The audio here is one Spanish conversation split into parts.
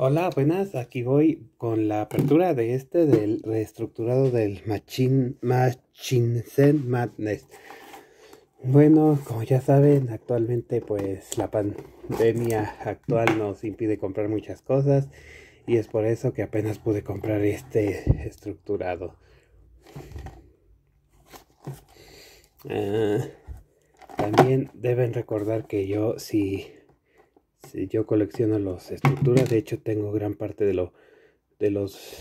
Hola, buenas. Aquí voy con la apertura de este del reestructurado del Machine, Machine Madness. Bueno, como ya saben, actualmente pues la pandemia actual nos impide comprar muchas cosas y es por eso que apenas pude comprar este estructurado. Ah, también deben recordar que yo sí si yo colecciono las estructuras, de hecho tengo gran parte de, lo, de los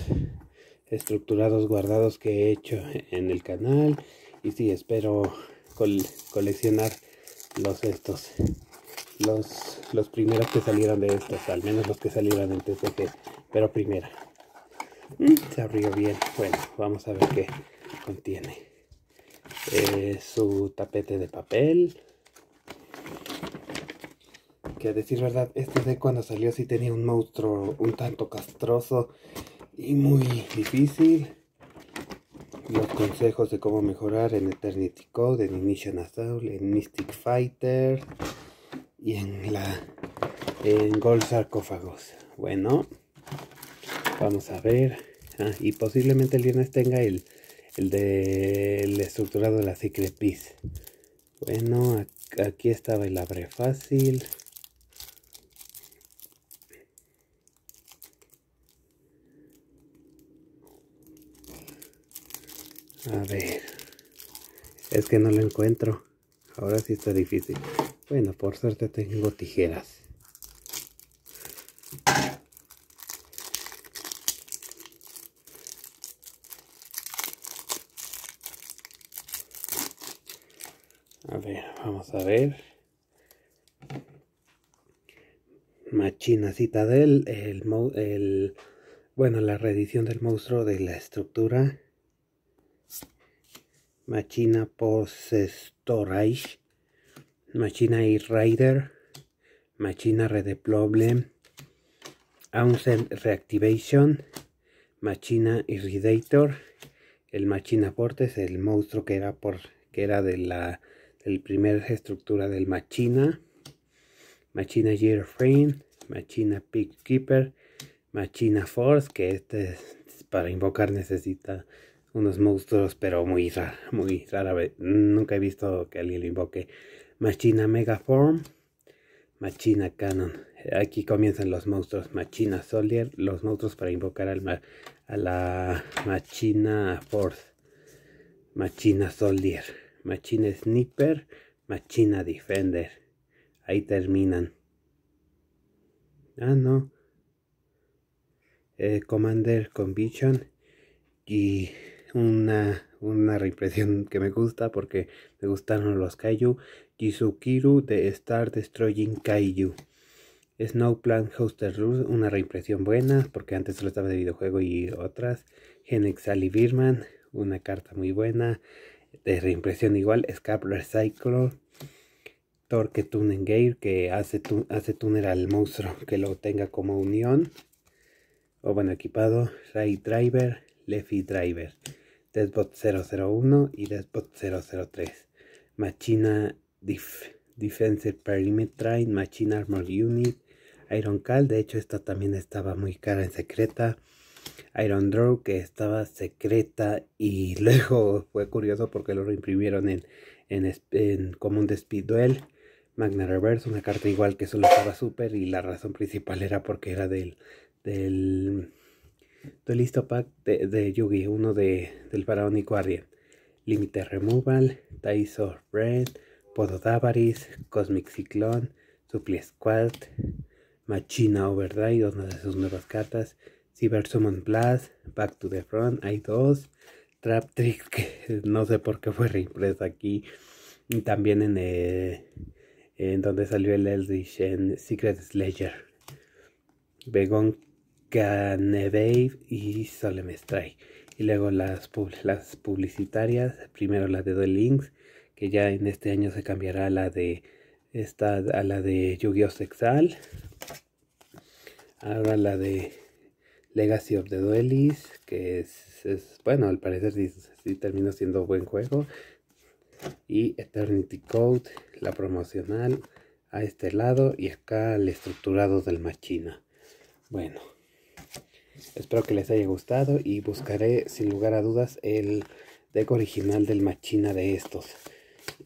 estructurados guardados que he hecho en el canal y sí, espero coleccionar los estos, los, los primeros que salieron de estos, al menos los que salieron de que pero primera. Mm, se abrió bien, bueno, vamos a ver qué contiene. Eh, su tapete de papel, que a decir verdad, este de cuando salió sí tenía un monstruo un tanto castroso y muy difícil. Los consejos de cómo mejorar en Eternity Code, en Initial Assault, en Mystic Fighter y en la en Gold Sarcófagos. Bueno, vamos a ver. Ah, y posiblemente el viernes tenga el, el de estructurado de la Secret Piece. Bueno, aquí estaba el abre fácil. A ver. Es que no lo encuentro. Ahora sí está difícil. Bueno, por suerte tengo tijeras. A ver, vamos a ver. Machina cita del el, el bueno la reedición del monstruo de la estructura Machina Storage. Machina e Rider, Machina Redeploble, Aunsen Reactivation, Machina Irridator, el Machina Portes, el monstruo que era, por, que era de la del primer estructura del Machina, Machina Gearframe. Machina Pig Keeper, Machina Force, que este para invocar necesita unos monstruos, pero muy rara, muy rara vez. Nunca he visto que alguien lo invoque. Machina Megaform, Machina Cannon. Aquí comienzan los monstruos. Machina Soldier, los monstruos para invocar al a la Machina Force, Machina Soldier, Machina Sniper, Machina Defender. Ahí terminan. Ah, no. Eh, Commander Conviction y una, reimpresión que me gusta porque me gustaron los Kaiju. Jizukiru de Star Destroying Kaiju. Snowplank Hoster Rules, una reimpresión buena porque antes solo estaba de videojuego y otras. Genex Ali Birman, una carta muy buena. De reimpresión igual, Scap Recycler. Torque Tunen Gear que hace, hace tuner al monstruo que lo tenga como unión. O bueno, equipado. Ray Driver, Leffy Driver. Despot 001 y Despot 003. Machina Defensive Perimeter, Machina Armor Unit, Iron Call. de hecho esta también estaba muy cara en secreta. Iron Draw que estaba secreta y luego fue curioso porque lo reimprimieron en, en, Común de Speed Duel. Magna Reverse, una carta igual que solo estaba súper y la razón principal era porque era del, del Estoy listo pack de, Yugi, uno de, del y Guardian. Límite Removal, Taiso red Pododavaris, Cosmic Cyclone, Supli Squad, Machina Overdrive, una de sus nuevas cartas, Cyber Summon Blast, Back to the Front, hay dos, Trap Trick, que no sé por qué fue reimpresa aquí, y también en, eh, en donde salió el Eldritch en Secret Slayer. Begon Ganevave y Strike Y luego las, las publicitarias, primero la de Duel Links, que ya en este año se cambiará a la de esta a la de Yu-Gi-Oh! Sexal. Ahora la de Legacy of the Duelis que es, bueno, al parecer sí, sí, terminó siendo buen juego. Y Eternity Code, la promocional, a este lado y acá el estructurado del Machina. Bueno. Espero que les haya gustado y buscaré sin lugar a dudas el deco original del Machina de estos.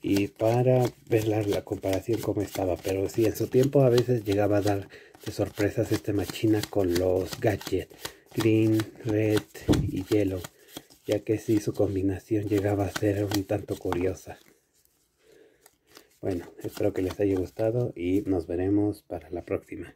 Y para ver la, comparación como estaba. Pero sí, en su tiempo a veces llegaba a dar de sorpresas este Machina con los gadgets. Green, Red y Yellow. Ya que sí, su combinación llegaba a ser un tanto curiosa. Bueno, espero que les haya gustado y nos veremos para la próxima.